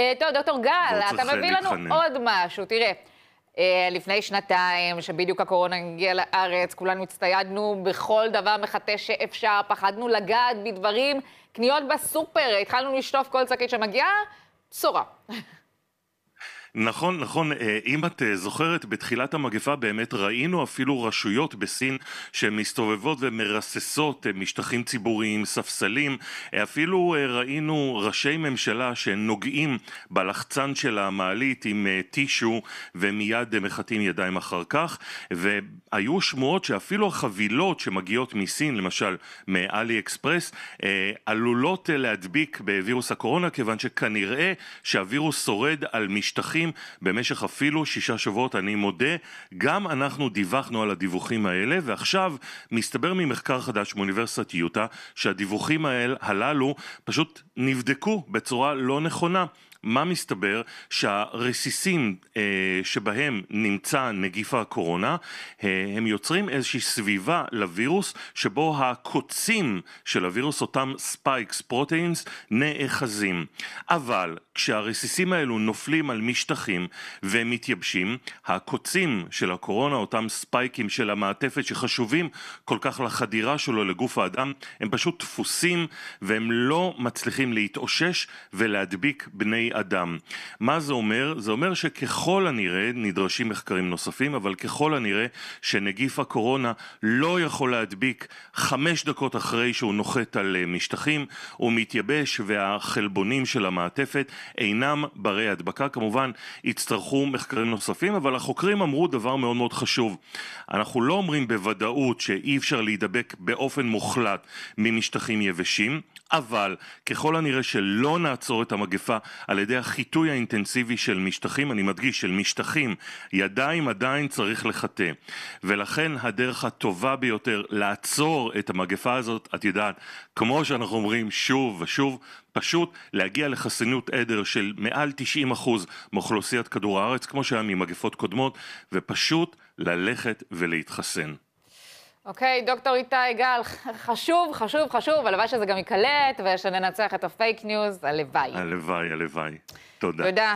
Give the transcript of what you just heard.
אה, טוב, דוקטור גל, לא אתה אה, מביא לנו להתחנן. עוד משהו. תראה, אה, לפני שנתיים, שבדיוק הקורונה הגיעה לארץ, כולנו הצטיידנו בכל דבר מחטא שאפשר, פחדנו לגעת בדברים, קניות בסופר, התחלנו לשטוף כל שקית שמגיעה, בשורה. נכון, נכון, אה, אם את אה, זוכרת, בתחילת המגפה באמת ראינו אפילו רשויות בסין שמסתובבות ומרססות אה, משטחים ציבוריים, ספסלים, אפילו ראינו ראשי ממשלה שנוגעים בלחצן של המעלית עם טישו ומיד מחטאים ידיים אחר כך, והיו שמועות שאפילו החבילות שמגיעות מסין, למשל מאלי אקספרס, עלולות להדביק בווירוס הקורונה, כיוון שכנראה שהווירוס שורד על משטחים דיווחים במשך אפילו שישה שבועות, אני מודה, גם אנחנו דיווחנו על הדיווחים האלה, ועכשיו מסתבר ממחקר חדש מאוניברסיטת יוטה שהדיווחים האל, הללו פשוט נבדקו בצורה לא נכונה. מה מסתבר? שהרסיסים אה, שבהם נמצא נגיף הקורונה, אה, הם יוצרים איזושהי סביבה לווירוס, שבו הקוצים של הווירוס, אותם ספייקס פרוטאינס, נאחזים. אבל כשהרסיסים האלו נופלים על משטחים והם מתייבשים, הקוצים של הקורונה, אותם ספייקים של המעטפת שחשובים כל כך לחדירה שלו לגוף האדם, הם פשוט דפוסים והם לא מצליחים להתאושש ולהדביק בני אדם. מה זה אומר? זה אומר שככל הנראה, נדרשים מחקרים נוספים, אבל ככל הנראה שנגיף הקורונה לא יכול להדביק חמש דקות אחרי שהוא נוחת על אה, משטחים, הוא מתייבש והחלבונים של המעטפת אינם ברי הדבקה. כמובן, יצטרכו מחקרים נוספים, אבל החוקרים אמרו דבר מאוד מאוד חשוב. אנחנו לא אומרים בוודאות שאי אפשר להידבק באופן מוחלט ממשטחים יבשים, אבל ככל הנראה שלא נעצור את המגפה על על ידי החיטוי האינטנסיבי של משטחים, אני מדגיש, של משטחים, ידיים עדיין צריך לחטא. ולכן הדרך הטובה ביותר לעצור את המגפה הזאת, את יודעת, כמו שאנחנו אומרים שוב ושוב, פשוט להגיע לחסינות עדר של מעל 90% מאוכלוסיית כדור הארץ, כמו שהיה ממגפות קודמות, ופשוט ללכת ולהתחסן. אוקיי, okay, דוקטור איתי גל, חשוב, חשוב, חשוב, הלוואי שזה גם ייקלט ושננצח את הפייק ניוז, הלוואי. הלוואי, הלוואי. תודה. תודה.